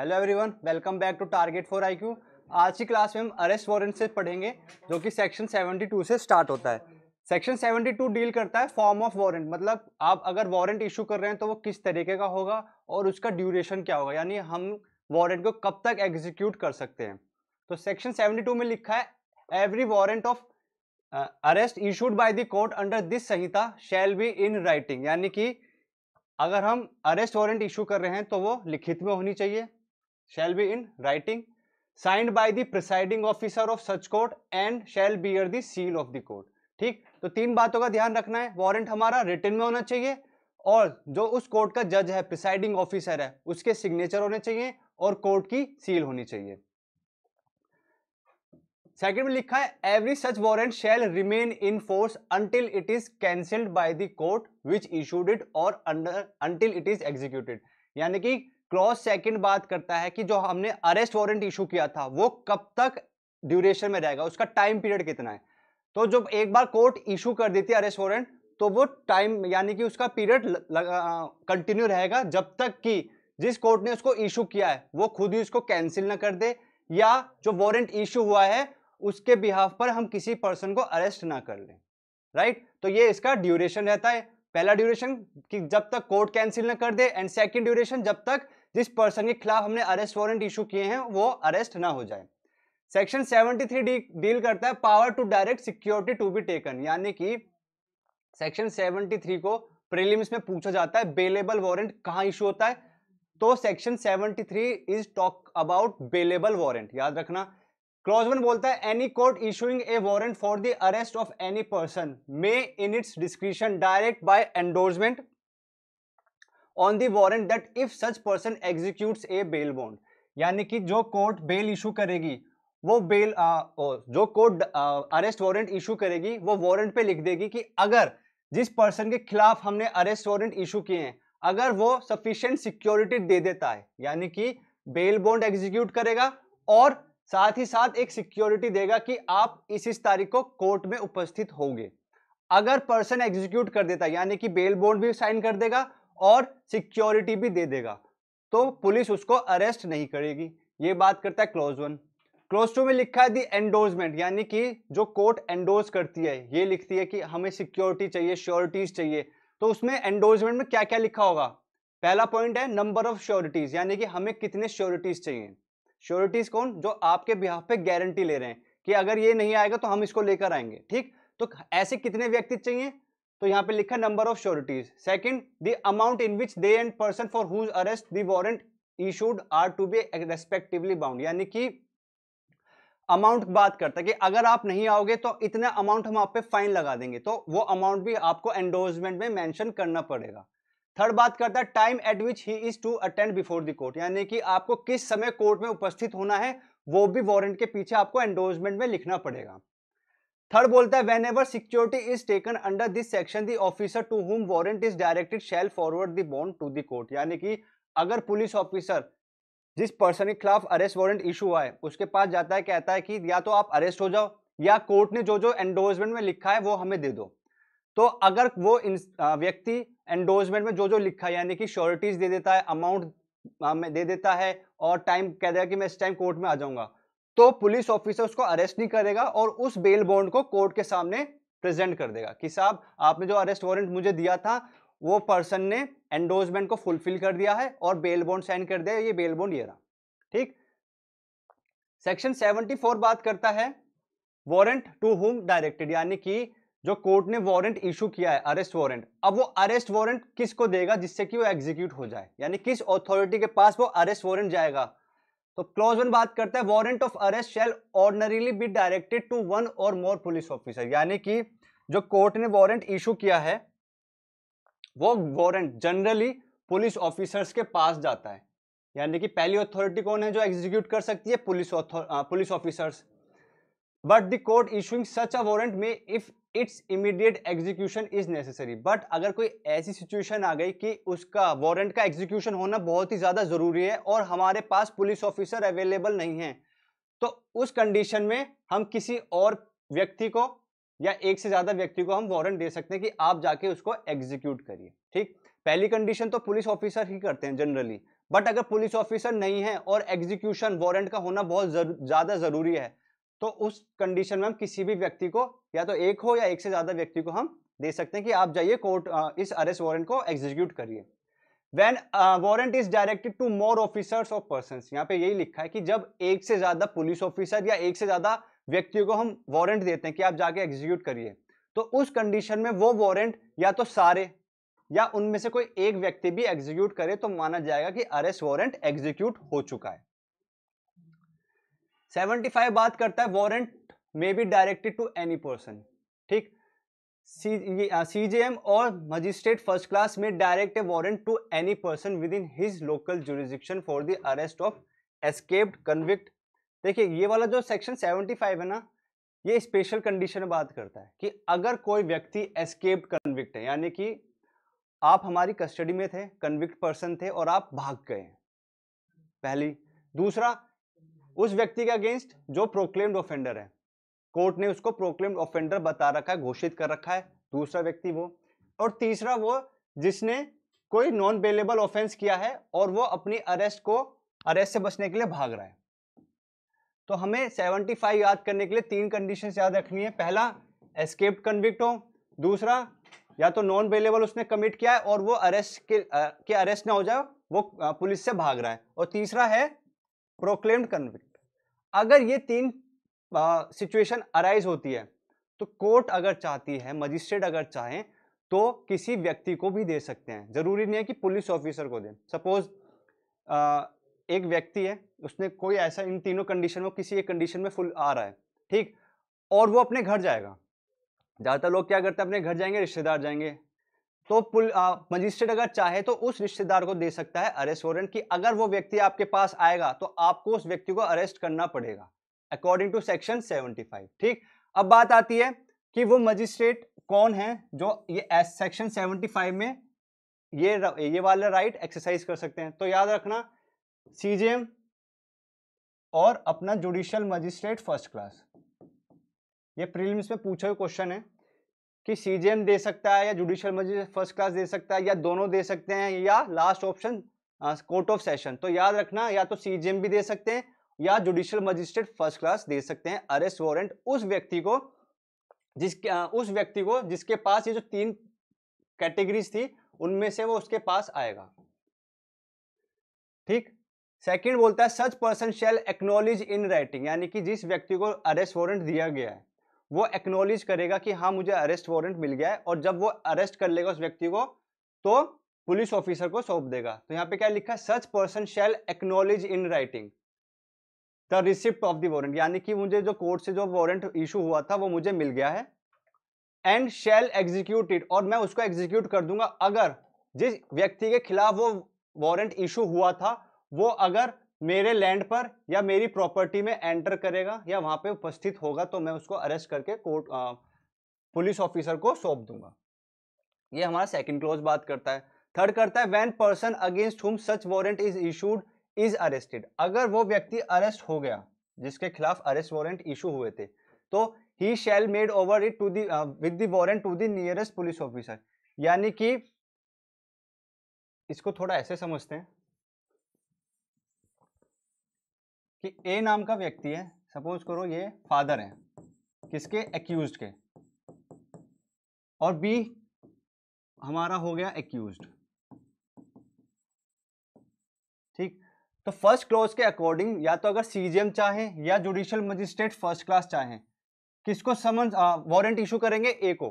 hello everyone welcome back to target for IQ आज की class में हम अरेस्ट वारंट से पढ़ेंगे जो कि सेक्शन 72 से स्टार्ट होता है सेक्शन 72 डील करता है फॉर्म ऑफ वारंट मतलब आप अगर वारंट इशू कर रहे हैं तो वो किस तरीके का होगा और उसका ड्यूरेशन क्या होगा यानी हम वारंट को कब तक एग्जीक्यूट कर सकते हैं तो सेक्शन 72 में लिखा है every warrant of arrest issued by the court under this Sanhita shall be in writing यानी कि अगर हम अरेस्ट वारंट इशू कर रहे हैं तो वो लिखित में होनी चाहिए shall be in writing signed by the presiding officer of such court and shall bear the seal of the court ठीक तो तीन बातों का ध्यान रखना है वारंट हमारा रिटर्न में होना चाहिए और जो उस कोर्ट का जज है प्रिसाइडिंग ऑफिसर है उसके सिग्नेचर होने चाहिए और कोर्ट की सील होनी चाहिए सेकंड में लिखा है every such warrant shall remain in force until it is cancelled by the court which issued it और under until it is executed यानी कि क्रॉस सेकंड बात करता है कि जो हमने अरेस्ट वारंट इशू किया था वो कब तक ड्यूरेशन में रहेगा उसका टाइम पीरियड कितना है तो जब एक बार कोर्ट इशू कर देती है अरेस्ट वारंट तो वो टाइम यानी कि उसका पीरियड कंटिन्यू रहेगा जब तक कि जिस कोर्ट ने उसको इशू किया है वो खुद ही उसको कैंसिल ना कर दे या जो वारंट इशू हुआ है उसके बिहाफ पर हम किसी पर्सन को अरेस्ट ना कर लें राइट तो ये इसका ड्यूरेशन रहता है पहला ड्यूरेशन कि जब तक कोर्ट कैंसिल ना कर दे एंड सेकंड ड्यूरेशन जब तक जिस पर्सन के खिलाफ हमने अरेस्ट वारंट इशू किए हैं वो अरेस्ट ना हो जाए सेक्शन 73 डी डील करता है power to direct security to be taken यानी कि सेक्शन 73 को प्रीलिम्स में पूछा जाता है बेलेबल वारंट कहाँ इशू होता है तो section 73 is talk about bailable warrant याद रखना क्लॉज वन बोलता है any court issuing a warrant for the arrest of any person may in its discretion direct by endorsement on the warrant that if such person execute a bail bond यानी कि जो court bell issue करेगी वो bell आ, जो court arrest warrant issue करेगी वो warrant पे लिख देगी कि अगर जिस पर्सन के खिलाफ हमने अरेस्ट वारंट इशू किए हैं अगर वो सफिशियंट सिक्योरिटी दे देता है यानी कि बेल बॉन्ड एग्जीक्यूट करेगा और साथ ही साथ एक सिक्योरिटी देगा कि आप इस इस तारीख को कोर्ट में उपस्थित होंगे अगर पर्सन एग्जीक्यूट कर देता यानी कि बेल बॉन्ड भी साइन कर देगा और सिक्योरिटी भी दे देगा तो पुलिस उसको अरेस्ट नहीं करेगी ये बात करता है क्लोज वन क्लोज टू में लिखा है दी एंडोजमेंट यानी कि जो कोर्ट एंडोज करती है ये लिखती है कि हमें सिक्योरिटी चाहिए श्योरिटीज चाहिए तो उसमें एंडोर्समेंट में क्या क्या लिखा होगा पहला पॉइंट है नंबर ऑफ श्योरिटीज यानी कि हमें कितने श्योरिटीज चाहिए श्योरिटीज कौन जो आपके बिहाफ पे गारंटी ले रहे हैं कि अगर ये नहीं आएगा तो हम इसको लेकर आएंगे ठीक तो ऐसे कितने व्यक्ति चाहिए तो यहाँ पे लिखा number of sureties second the amount in which they and person for whose arrest the warrant issued are to be respectively bound यानी कि अमाउंट बात करता है कि अगर आप नहीं आओगे तो इतना अमाउंट हम आप पे फाइन लगा देंगे तो वो अमाउंट भी आपको एंडोर्समेंट में मेंशन करना पड़ेगा थर्ड बात करता है time at which he is to attend before the court यानी कि आपको किस समय कोर्ट में उपस्थित होना है वो भी वारंट के पीछे आपको एंडोर्समेंट में लिखना पड़ेगा थर्ड बोलता है whenever security is taken under this section the officer to whom warrant is directed shall forward the bond to the court यानी कि अगर पुलिस ऑफिसर जिस पर्सन के खिलाफ अरेस्ट वारंट इशू हुआ है उसके पास जाता है कहता है कि या तो आप अरेस्ट हो जाओ या कोर्ट ने जो जो एंडोर्समेंट में लिखा है वो हमें दे दो तो अगर वो व्यक्ति एंडोर्समेंट में जो जो लिखा है यानी कि श्योरिटीज दे देता है अमाउंट दे देता है और टाइम कह देगा कि मैं इस टाइम कोर्ट में आ जाऊंगा तो पुलिस ऑफिसर उसको अरेस्ट नहीं करेगा और उस बेल बॉन्ड को कोर्ट के सामने प्रेजेंट कर देगा कि साहब आपने जो अरेस्ट वारंट मुझे दिया था वो पर्सन ने एंडोजमेंट को फुलफिल कर दिया है और बेल बॉन्ड साइन कर दिया ये बेल बॉन्ड ये रहा ठीक सेक्शन 74 बात करता है वारंट टू होम डायरेक्टेड यानी कि जो कोर्ट ने वारंट इशू किया है अरेस्ट वारंट अब वो अरेस्ट वारंट किसको देगा जिससे कि वो एग्जीक्यूट हो जाए यानी किस ऑथोरिटी के पास वो अरेस्ट वारंट जाएगा तो क्लॉज वन बात करता है warrant of arrest shall ordinarily be directed to one और मोर पुलिस ऑफिसर यानी कि जो कोर्ट ने वारंट इशू किया है वो वारंट जनरली पुलिस ऑफिसर्स के पास जाता है यानी कि पहली अथॉरिटी कौन है जो एग्जीक्यूट कर सकती है police police officers but the court issuing such a warrant may if its immediate execution is necessary but अगर कोई ऐसी सिचुएशन आ गई कि उसका वारंट का एग्जीक्यूशन होना बहुत ही ज़्यादा ज़रूरी है और हमारे पास पुलिस ऑफिसर अवेलेबल नहीं है तो उस कंडीशन में हम किसी और व्यक्ति को या एक से ज़्यादा व्यक्ति को हम वारंट दे सकते हैं कि आप जाके उसको एग्जीक्यूट करिए ठीक पहली कंडीशन तो पुलिस ऑफिसर ही करते हैं जनरली बट अगर पुलिस ऑफिसर नहीं है और एग्जीक्यूशन वारंट का होना बहुत ज़्यादा ज़रूरी है तो उस कंडीशन में हम किसी भी व्यक्ति को या तो एक हो या एक से ज़्यादा व्यक्ति को हम दे सकते हैं कि आप जाइए कोर्ट इस अरेस्ट वारंट को एग्जीक्यूट करिए when warrant is directed to more officers of person यहाँ पे यही लिखा है कि जब एक से ज़्यादा पुलिस ऑफिसर या एक से ज़्यादा व्यक्तियों को हम वारंट देते हैं कि आप जाके एग्जीक्यूट करिए तो उस कंडीशन में वो वारंट या तो सारे या उनमें से कोई एक व्यक्ति भी एग्जीक्यूट करे तो माना जाएगा कि अरेस्ट वारंट एग्जीक्यूट हो चुका है फाइव बात करता है warrant may be directed to any person ठीक सी जे एम और मजिस्ट्रेट फर्स्ट क्लास में direct a warrant to any person within his local jurisdiction for the arrest of escaped convict देखिए ये वाला जो सेक्शन फाइव है ना ये स्पेशल कंडीशन बात करता है कि अगर कोई व्यक्ति एस्केप्ड कन्विक्ट है यानी कि आप हमारी कस्टडी में थे कन्विक्ट पर्सन थे और आप भाग गए पहली दूसरा उस व्यक्ति के अगेंस्ट जो प्रोक्लेम्ड ऑफेंडर है कोर्ट ने उसको प्रोक्लेम्ड ऑफेंडर बता रखा है घोषित कर रखा है दूसरा व्यक्ति वो और तीसरा वो जिसने कोई नॉन बेलेबल ऑफेंस किया है और वो अपनी अरेस्ट को अरेस्ट से बचने के लिए भाग रहा है तो हमें फाइव याद करने के लिए तीन कंडीशंस याद रखनी है पहला एस्केप्ड कन्विक्ट हो दूसरा या तो नॉन बेलेबल उसने कमिट किया है और वो अरेस्ट के के अरेस्ट ना हो जाए वो पुलिस से भाग रहा है और तीसरा है प्रोक्लेम्ड कन्विक्ट अगर ये तीन सिचुएशन अराइज होती है तो कोर्ट अगर चाहती है मजिस्ट्रेट अगर चाहें तो किसी व्यक्ति को भी दे सकते हैं ज़रूरी नहीं है कि पुलिस ऑफिसर को दें सपोज एक व्यक्ति है उसने कोई ऐसा इन तीनों कंडीशन में किसी एक कंडीशन में फुल आ रहा है ठीक और वो अपने घर जाएगा ज़्यादातर लोग क्या करते हैं अपने घर जाएंगे रिश्तेदार जाएंगे तो मजिस्ट्रेट अगर चाहे तो उस रिश्तेदार को दे सकता है अरेस्ट वारंट कि अगर वो व्यक्ति आपके पास आएगा तो आपको उस व्यक्ति को अरेस्ट करना पड़ेगा अकॉर्डिंग टू सेक्शन 75 ठीक अब बात आती है कि वो मजिस्ट्रेट कौन है जो ये सेक्शन 75 में ये ये वाला राइट एक्सरसाइज कर सकते हैं तो याद रखना सीजेएम और अपना जुडिशियल मजिस्ट्रेट फर्स्ट क्लास ये प्रीलिम्स में पूछा हुए क्वेश्चन है कि सीजीएम दे सकता है या जुडिशियल मजिस्ट्रेट फर्स्ट क्लास दे सकता है या दोनों दे सकते हैं या last option court of session तो याद रखना या तो सीजीएम भी दे सकते हैं या जुडिशियल मजिस्ट्रेट फर्स्ट क्लास दे सकते हैं अरेस्ट वारंट उस व्यक्ति को जिसके uh, उस व्यक्ति को जिसके पास ये जो तीन कैटेगरीज थी उनमें से वो उसके पास आएगा ठीक सेकंड बोलता है such person shall acknowledge in writing यानी कि जिस व्यक्ति को अरेस्ट वारंट दिया गया है वो एक्नोलेज करेगा कि हाँ मुझे अरेस्ट वारंट मिल गया है और जब वो अरेस्ट कर लेगा उस व्यक्ति को तो पुलिस ऑफिसर को सौंप देगा तो यहाँ पे क्या लिखा है such person shall acknowledge in writing the receipt of the warrant यानी कि मुझे जो कोर्ट से जो वारंट इशू हुआ था वो मुझे मिल गया है एंड शैल एग्जीक्यूट इट और मैं उसको एग्जीक्यूट कर दूंगा अगर जिस व्यक्ति के खिलाफ वो वारंट इशू हुआ था वो अगर मेरे लैंड पर या मेरी प्रॉपर्टी में एंटर करेगा या वहां पे उपस्थित होगा तो मैं उसको अरेस्ट करके कोर्ट पुलिस ऑफिसर को सौंप दूंगा ये हमारा सेकंड क्लोज बात करता है थर्ड करता है van person against whom such warrant is issued is arrested अगर वो व्यक्ति अरेस्ट हो गया जिसके खिलाफ अरेस्ट वारंट इशू हुए थे तो he shall made over it to the with the warrant to the nearest police officer यानी कि इसको थोड़ा ऐसे समझते हैं कि ए नाम का व्यक्ति है सपोज करो ये फादर है किसके एक्यूज के और बी हमारा हो गया एक्यूज ठीक तो फर्स्ट क्लॉज के अकॉर्डिंग या तो अगर सीजीएम चाहे या जुडिशियल मजिस्ट्रेट फर्स्ट क्लास चाहे किसको समन वारंट इशू करेंगे ए को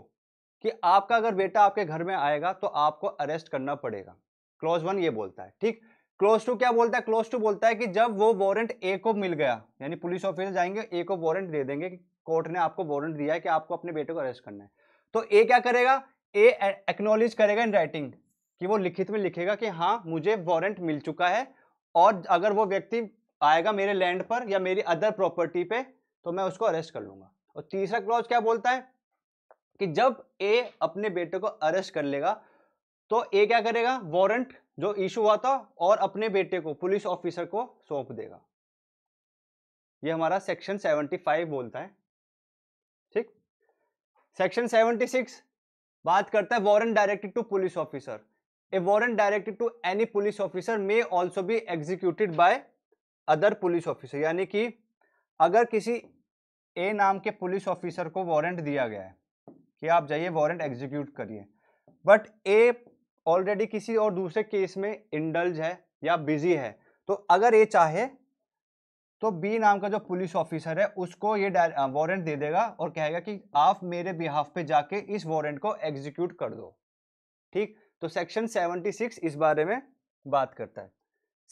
कि आपका अगर बेटा आपके घर में आएगा तो आपको अरेस्ट करना पड़ेगा क्लॉज वन ये बोलता है ठीक क्लोज टू क्या बोलता है क्लोज टू बोलता है कि जब वो वारंट ए को मिल गया यानी पुलिस ऑफिसर जाएंगे ए को वारंट दे देंगे कि कोर्ट ने आपको वारंट दिया है कि आपको अपने बेटे को अरेस्ट करना है तो ए क्या करेगा ए एक्नोलेज करेगा इन राइटिंग कि वो लिखित में लिखेगा कि हाँ मुझे वारंट मिल चुका है और अगर वो व्यक्ति आएगा मेरे लैंड पर या मेरी अदर प्रॉपर्टी पे तो मैं उसको अरेस्ट कर लूंगा और तीसरा क्लॉज क्या बोलता है कि जब ए अपने बेटे को अरेस्ट कर लेगा तो ए क्या करेगा वारंट जो इशू हुआ था और अपने बेटे को पुलिस ऑफिसर को सौंप देगा ये हमारा सेक्शन 75 बोलता है ठीक सेक्शन 76 बात करता है warrant directed to police officer a warrant directed to any police officer may also be executed by other police officer यानी कि अगर किसी ए नाम के पुलिस ऑफिसर को वारंट दिया गया है कि आप जाइए वारंट एग्जीक्यूट करिए बट ए ऑलरेडी किसी और दूसरे केस में इंडल्ज है या बिजी है तो अगर ये चाहे तो बी नाम का जो पुलिस ऑफिसर है उसको ये वारंट दे देगा और कहेगा कि आप मेरे बिहाफ पे जाके इस वारंट को एग्जीक्यूट कर दो ठीक तो सेक्शन 76 इस बारे में बात करता है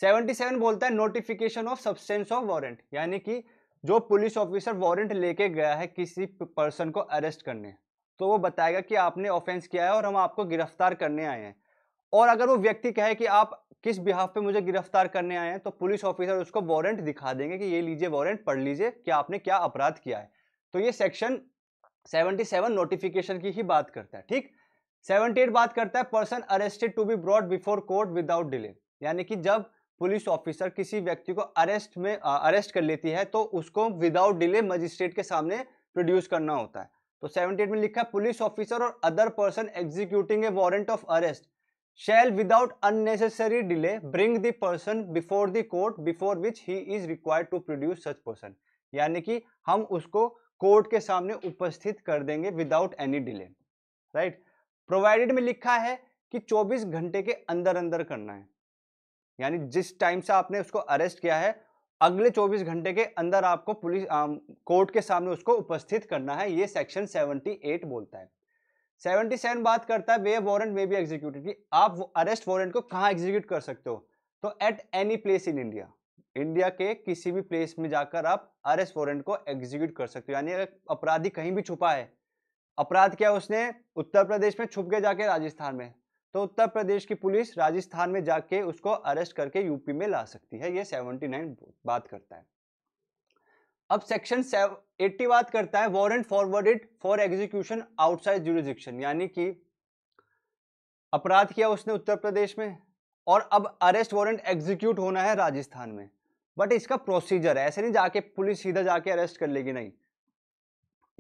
77 बोलता है notification of substance of warrant यानी कि जो पुलिस ऑफिसर वारंट लेके गया है किसी पर्सन को अरेस्ट करने तो वो बताएगा कि आपने ऑफेंस किया है और हम आपको गिरफ्तार करने आए हैं और अगर वो व्यक्ति कहे कि आप किस बिहाफ पे मुझे गिरफ्तार करने आए हैं तो पुलिस ऑफिसर उसको वारंट दिखा देंगे कि ये लीजिए वारंट पढ़ लीजिए कि आपने क्या अपराध किया है तो ये सेक्शन 77 नोटिफिकेशन की ही बात करता है ठीक 78 बात करता है person arrested to be brought before court without delay यानी कि जब पुलिस ऑफिसर किसी व्यक्ति को अरेस्ट में अरेस्ट कर लेती है तो उसको विदाउट डिले मजिस्ट्रेट के सामने प्रोड्यूस करना होता है तो 78 में लिखा है पुलिस ऑफिसर और other person executing a warrant of arrest shall without unnecessary delay bring the person before the court before which he is required to produce such person यानी कि हम उसको कोर्ट के सामने उपस्थित कर देंगे without any delay right provided में लिखा है कि 24 घंटे के अंदर अंदर करना है यानी जिस टाइम से आपने उसको अरेस्ट किया है अगले 24 घंटे के अंदर आपको पुलिस कोर्ट के सामने उसको उपस्थित करना है ये सेक्शन 78 बोलता है 77 बात करता है वे वारंट में भी एग्जीक्यूटिव की आप अरेस्ट वारंट को कहाँ एग्जीक्यूट कर सकते हो तो at any place in India India के किसी भी प्लेस में जाकर आप अरेस्ट वारंट को एग्जीक्यूट कर सकते हो यानी अपराधी कहीं भी छुपा है अपराध क्या उसने उत्तर प्रदेश में छुप के जाके राजस्थान में तो उत्तर प्रदेश की पुलिस राजस्थान में जाके उसको अरेस्ट करके यूपी में ला सकती है ये 79 बात करता है अब सेक्शन 80 बात करता है warrant forwarded for execution outside jurisdiction यानी कि अपराध किया उसने उत्तर प्रदेश में और अब अरेस्ट वारंट एग्जीक्यूट होना है राजस्थान में बट इसका प्रोसीजर है ऐसे नहीं जाके पुलिस सीधा जाके अरेस्ट कर लेगी नहीं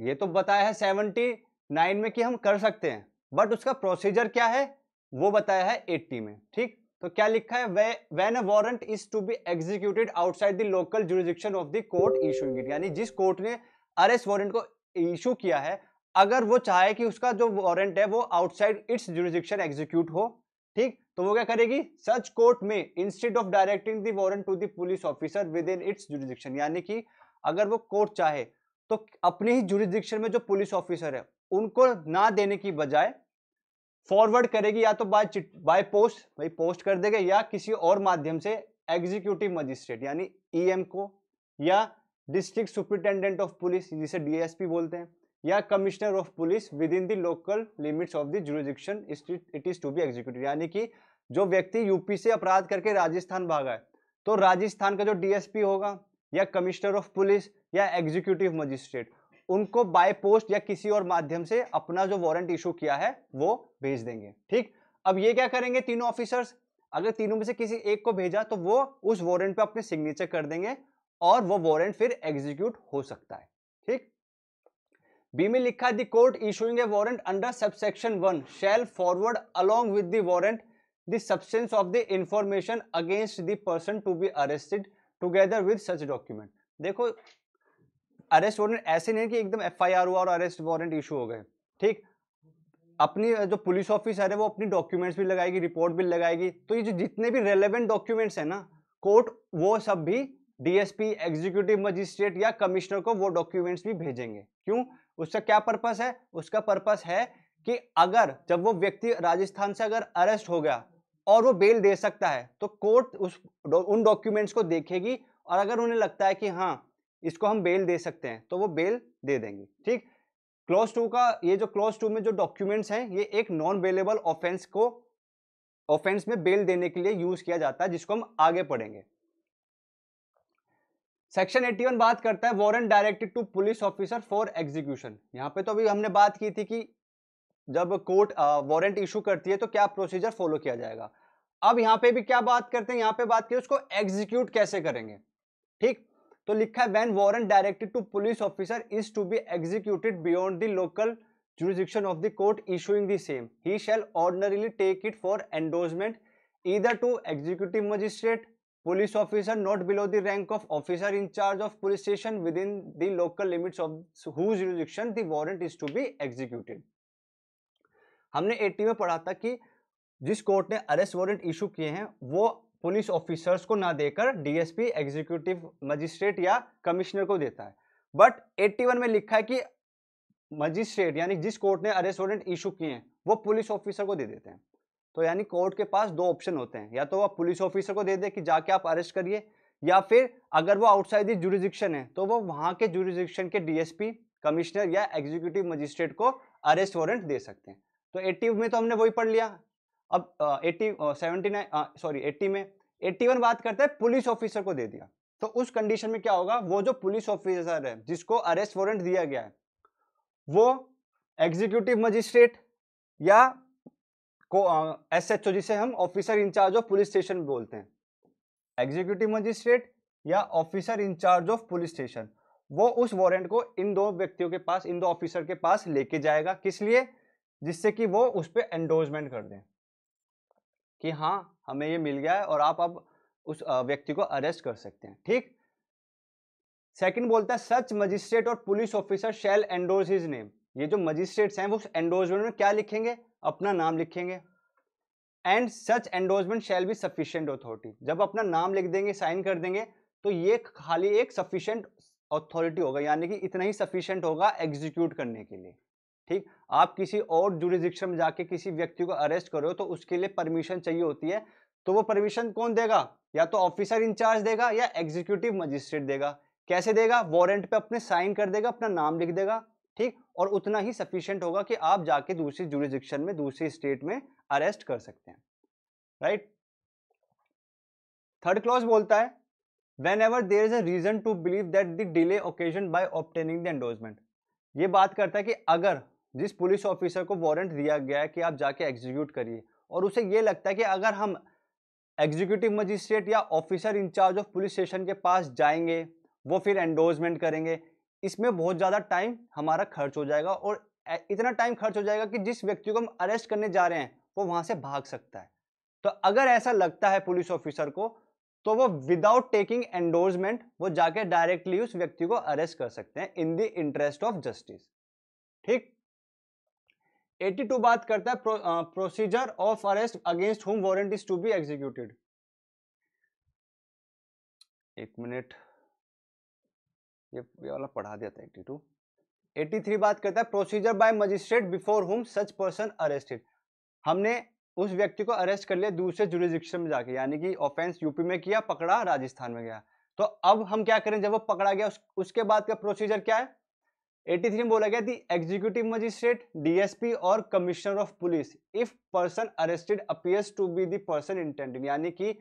ये तो बताया है सेवनटी नाइन में कि हम कर सकते हैं बट उसका प्रोसीजर क्या है वो बताया है 80 में ठीक तो क्या लिखा है when a warrant is to be executed outside the local jurisdiction of the court issuing it यानी जिस कोर्ट ने अरेस्ट वारंट को इशू किया है अगर वो चाहे कि उसका जो वारंट है वो आउटसाइड इट्स जुरिडिक्शन एग्जीक्यूट हो ठीक तो वो क्या करेगी सच कोर्ट में instead of directing the warrant to the police officer within its jurisdiction यानी कि अगर वो कोर्ट चाहे तो अपने ही जुरिडिक्शन में जो पुलिस ऑफिसर है उनको ना देने की बजाय फॉरवर्ड करेगी या तो by by post by post कर देगा या किसी और माध्यम से एग्जीक्यूटिव मजिस्ट्रेट यानी ईएम e को या डिस्ट्रिक्ट सुप्रिंटेंडेंट ऑफ पुलिस जिसे डीएसपी बोलते हैं या commissioner of police within the local limits of the jurisdiction it is to be executive यानी कि जो व्यक्ति यूपी से अपराध करके राजस्थान भागा है तो राजस्थान का जो डीएसपी होगा या कमिश्नर ऑफ पुलिस या एग्जीक्यूटिव मजिस्ट्रेट उनको बाय पोस्ट या किसी और माध्यम से अपना जो वारंट इशू किया है वो भेज देंगे ठीक अब ये क्या करेंगे तीनों ऑफिसर्स अगर तीनों में से किसी एक को भेजा तो वो उस वारंट पे अपने सिग्नेचर कर देंगे और वो वारंट फिर एग्जीक्यूट हो सकता है ठीक बी में लिखा the court issuing a warrant under subsection one shall forward along with the substance of the information against दर्सन person to be arrested together with such document देखो अरेस्ट वारंट ऐसे नहीं कि एकदम एफ हुआ और अरेस्ट वारंट इशू हो गए ठीक अपनी जो पुलिस ऑफिसर है वो अपनी डॉक्यूमेंट्स भी लगाएगी रिपोर्ट भी लगाएगी तो ये जो जितने भी रेलेवेंट डॉक्यूमेंट्स हैं ना कोर्ट वो सब भी डीएसपी एग्जीक्यूटिव मजिस्ट्रेट या कमिश्नर को वो डॉक्यूमेंट्स भी भेजेंगे क्यों उसका क्या पर्पस है उसका पर्पस है कि अगर जब वो व्यक्ति राजस्थान से अगर अरेस्ट हो गया और वो बेल दे सकता है तो कोर्ट उस उन डॉक्यूमेंट्स को देखेगी और अगर उन्हें लगता है कि हाँ इसको हम बेल दे सकते हैं तो वो बेल दे देंगे ठीक क्लॉज टू का ये जो क्लोज टू में जो डॉक्यूमेंट्स हैं ये एक नॉन बेलेबल ऑफेंस को ऑफेंस में बेल देने के लिए यूज किया जाता है जिसको हम आगे पढ़ेंगे सेक्शन 81 बात करता है warrant directed to police officer for execution यहाँ पे तो अभी हमने बात की थी कि जब कोर्ट वॉरंट इशू करती है तो क्या प्रोसीजर फॉलो किया जाएगा अब यहाँ पे भी क्या बात करते हैं यहाँ पे बात की उसको एग्जीक्यूट कैसे करेंगे ठीक तो लिखा है when warrant directed to police officer is to be executed beyond the local jurisdiction of the court issuing the same he shall ordinarily take it for endorsement either to executive magistrate police officer not below the rank of officer in charge of police station within the local limits of jurisdiction the warrant is to be executive हमने eighty में पढ़ा था कि जिस court ने arrest warrant issue किए हैं वो पुलिस ऑफिसर्स को ना देकर डीएसपी एग्जीक्यूटिव मजिस्ट्रेट या कमिश्नर को देता है बट 81 में लिखा है कि मजिस्ट्रेट यानी जिस कोर्ट ने अरेस्ट वारंट इशू किए हैं वो पुलिस ऑफिसर को दे देते हैं तो यानी कोर्ट के पास दो ऑप्शन होते हैं या तो वह पुलिस ऑफिसर को दे दे कि जाके आप अरेस्ट करिए या फिर अगर वो आउटसाइड दी जुरिजिक्शन है तो वो वहाँ के जुरिजिक्शन के डीएसपी कमिश्नर या एग्जीक्यूटिव मजिस्ट्रेट को अरेस्ट वारंट दे सकते हैं तो एट्टी में तो हमने वही पढ़ लिया अब eighty seventy nine sorry eighty में एट्टी वन बात करते हैं पुलिस ऑफिसर को दे दिया तो उस कंडीशन में क्या होगा वो जो पुलिस ऑफिसर है जिसको अरेस्ट वारंट दिया गया है वो एग्जीक्यूटिव मजिस्ट्रेट या को एस एच ओ जिसे हम officer in charge of police station बोलते हैं एग्जीक्यूटिव मजिस्ट्रेट या officer in charge of police station वो उस वारंट को इन दो व्यक्तियों के पास इन दो ऑफिसर के पास लेके जाएगा किस लिए जिससे कि वो उस पर एंडोर्समेंट कर दें कि हाँ हमें ये मिल गया है और आप अब उस व्यक्ति को अरेस्ट कर सकते हैं ठीक सेकंड बोलता है सच मजिस्ट्रेट और police officer shall endorse his name ये जो मजिस्ट्रेट्स हैं वो एंडोर्समेंट में क्या लिखेंगे अपना नाम लिखेंगे and such endorsement shall be sufficient authority जब अपना नाम लिख देंगे साइन कर देंगे तो ये खाली एक सफिशियंट अथॉरिटी होगा यानी कि इतना ही सफिशियंट होगा एग्जीक्यूट करने के लिए ठीक आप किसी और जुरिजिक्शन में जाके किसी व्यक्ति को अरेस्ट करो तो उसके लिए परमिशन चाहिए होती है तो वो परमिशन कौन देगा या तो ऑफिसर इंचार्ज देगा या एग्जीक्यूटिव मजिस्ट्रेट देगा कैसे देगा वारंट पे अपने साइन कर देगा अपना नाम लिख देगा ठीक और उतना ही सफिशियंट होगा कि आप जाके दूसरी जुरिजिक्शन में दूसरी स्टेट में अरेस्ट कर सकते हैं राइट थर्ड क्लॉज बोलता है whenever there is a reason to believe that the delay occasioned by obtaining the endorsement ये बात करता है कि अगर जिस पुलिस ऑफिसर को वारंट दिया गया है कि आप जाके एग्जीक्यूट करिए और उसे ये लगता है कि अगर हम एग्जीक्यूटिव मजिस्ट्रेट या officer in charge of police station के पास जाएंगे वो फिर एंडोजमेंट करेंगे इसमें बहुत ज़्यादा टाइम हमारा खर्च हो जाएगा और इतना टाइम खर्च हो जाएगा कि जिस व्यक्ति को हम अरेस्ट करने जा रहे हैं वो वहाँ से भाग सकता है तो अगर ऐसा लगता है पुलिस ऑफिसर को तो वो विदाउट टेकिंग एंडोर्समेंट वो जाके डायरेक्टली उस व्यक्ति को अरेस्ट कर सकते हैं in the interest of justice ठीक 82 बात करता है procedure of arrest against whom warrant is to be executed एक मिनट ये ये वाला पढ़ा दिया था 82 83 बात करता है procedure by magistrate before whom such person arrested हमने उस व्यक्ति को अरेस्ट कर लिया दूसरे जुडिजिक्शन में जाके यानी कि ऑफेंस यूपी में किया पकड़ा राजस्थान में गया तो अब हम क्या करें जब वो पकड़ा गया उस, उसके बाद का प्रोसीजर क्या है एटी थ्री में बोला गया दी एग्जीक्यूटिव मजिस्ट्रेट डीएसपी और commissioner of police if person arrested appears to be the person intended यानी कि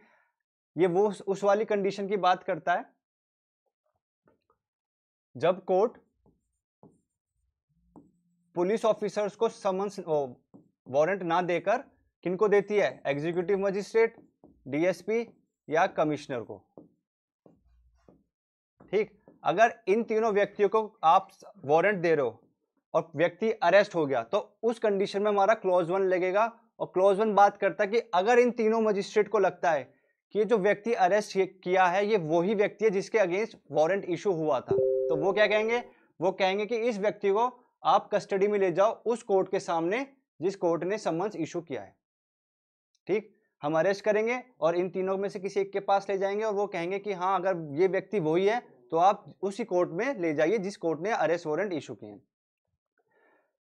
ये वो उस वाली कंडीशन की बात करता है जब कोर्ट पुलिस ऑफिसर्स को समन्स वारंट ना देकर किनको देती है एग्जीक्यूटिव मजिस्ट्रेट डीएसपी या कमिश्नर को ठीक अगर इन तीनों व्यक्तियों को आप वारंट दे रहे हो और व्यक्ति अरेस्ट हो गया तो उस कंडीशन में हमारा क्लॉज वन लगेगा और क्लॉज वन बात करता है कि अगर इन तीनों मजिस्ट्रेट को लगता है कि जो व्यक्ति अरेस्ट किया है ये वही व्यक्ति है जिसके अगेंस्ट वारंट इशू हुआ था तो वो क्या कहेंगे वो कहेंगे कि इस व्यक्ति को आप कस्टडी में ले जाओ उस कोर्ट के सामने जिस कोर्ट ने समन्स इशू किया है ठीक हम अरेस्ट करेंगे और इन तीनों में से किसी एक के पास ले जाएंगे और वो कहेंगे कि हाँ अगर ये व्यक्ति वही है तो आप उसी कोर्ट में ले जाइए जिस कोर्ट ने अरेस्ट वारंट इशू किए हैं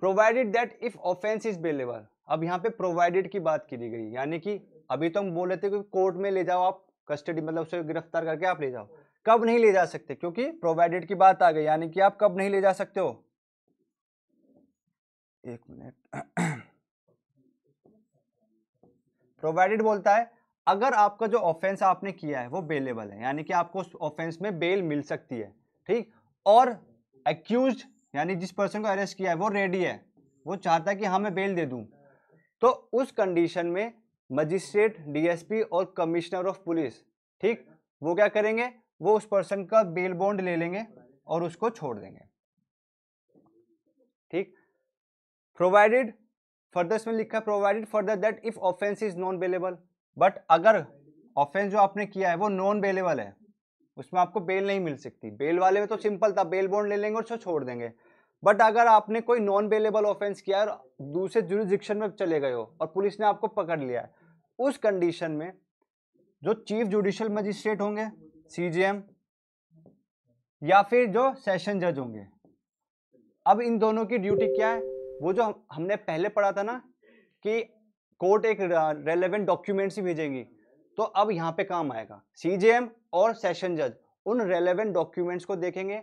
provided that if offence is bailable अब यहाँ पे प्रोवाइडेड की बात की गई यानी कि अभी तो हम बोल रहे थे कि कोर्ट में ले जाओ आप कस्टडी मतलब उसे गिरफ्तार करके आप ले जाओ कब नहीं ले जा सकते क्योंकि प्रोवाइडेड की बात आ गई यानी कि आप कब नहीं ले जा सकते हो एक मिनट प्रोवाइडेड बोलता है अगर आपका जो ऑफेंस आपने किया है वो बेलेबल है यानी कि आपको उस ऑफेंस में बेल मिल सकती है ठीक और एक्यूज यानी जिस पर्सन को अरेस्ट किया है वो रेडी है वो चाहता है कि हाँ मैं बेल दे दूँ तो उस कंडीशन में मजिस्ट्रेट डीएसपी और कमिश्नर ऑफ पुलिस ठीक वो क्या करेंगे वो उस पर्सन का बेल बॉन्ड ले लेंगे और उसको छोड़ देंगे ठीक प्रोवाइडेड फर्दर इसमें लिखा provided further that if offence is non bailable but अगर ऑफेंस जो आपने किया है वो नॉन बेलेबल है उसमें आपको बेल नहीं मिल सकती बेल वाले में तो सिंपल था बेल बॉन्ड ले लेंगे और उसको छोड़ देंगे बट अगर आपने कोई नॉन बेलेबल ऑफेंस किया और दूसरे जुरिडिक्शन में चले गए हो और पुलिस ने आपको पकड़ लिया है उस कंडीशन में जो चीफ जुडिशल मजिस्ट्रेट होंगे सीजीएम या फिर जो सेशन जज होंगे अब इन दोनों की ड्यूटी क्या है वो जो हमने पहले पढ़ा था ना कि कोर्ट एक रेलेवेंट डॉक्यूमेंट्स ही भेजेंगी तो अब यहाँ पे काम आएगा सीजेएम और सेशन जज उन रेलेवेंट डॉक्यूमेंट्स को देखेंगे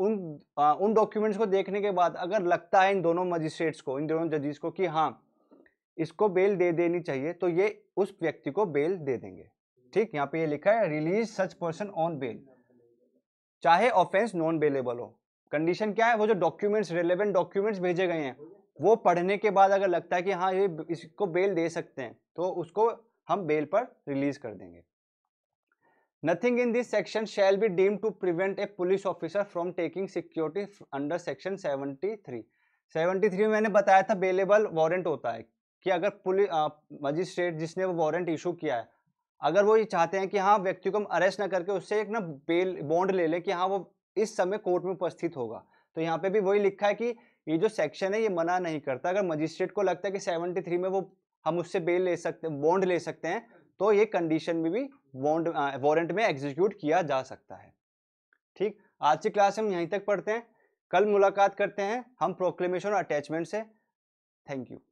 उन आ, उन डॉक्यूमेंट्स को देखने के बाद अगर लगता है इन दोनों मजिस्ट्रेट्स को इन दोनों जजिस को कि हाँ इसको बेल दे देनी चाहिए तो ये उस व्यक्ति को बेल दे देंगे ठीक यहाँ पे ये लिखा है release such person on bail चाहे ऑफेंस नॉन बेलेबल हो कंडीशन क्या है वो जो डॉक्यूमेंट्स रेलेवेंट डॉक्यूमेंट्स भेजे गए हैं वो पढ़ने के बाद अगर लगता है कि हाँ ये इसको बेल दे सकते हैं तो उसको हम बेल पर रिलीज कर देंगे nothing in this section shall be deem to prevent a police officer from taking security under section 73 73 में मैंने बताया था बेलेबल वारंट होता है कि अगर पुलिस मजिस्ट्रेट जिसने वो वारंट इशू किया है अगर वो ये चाहते हैं कि हाँ व्यक्ति को हम अरेस्ट ना करके उससे एक ना बेल बॉन्ड ले लें कि हाँ वो इस समय कोर्ट में उपस्थित होगा तो यहाँ पे भी वही लिखा है कि ये जो सेक्शन है ये मना नहीं करता अगर मजिस्ट्रेट को लगता है कि थ्री में वो हम उससे बेल ले सकते बॉन्ड ले सकते हैं तो ये कंडीशन में भी बॉन्ड वारंट में एग्जीक्यूट किया जा सकता है ठीक आज की क्लास हम यहीं तक पढ़ते हैं कल मुलाकात करते हैं हम प्रोक्लेमेशन और अटैचमेंट से थैंक यू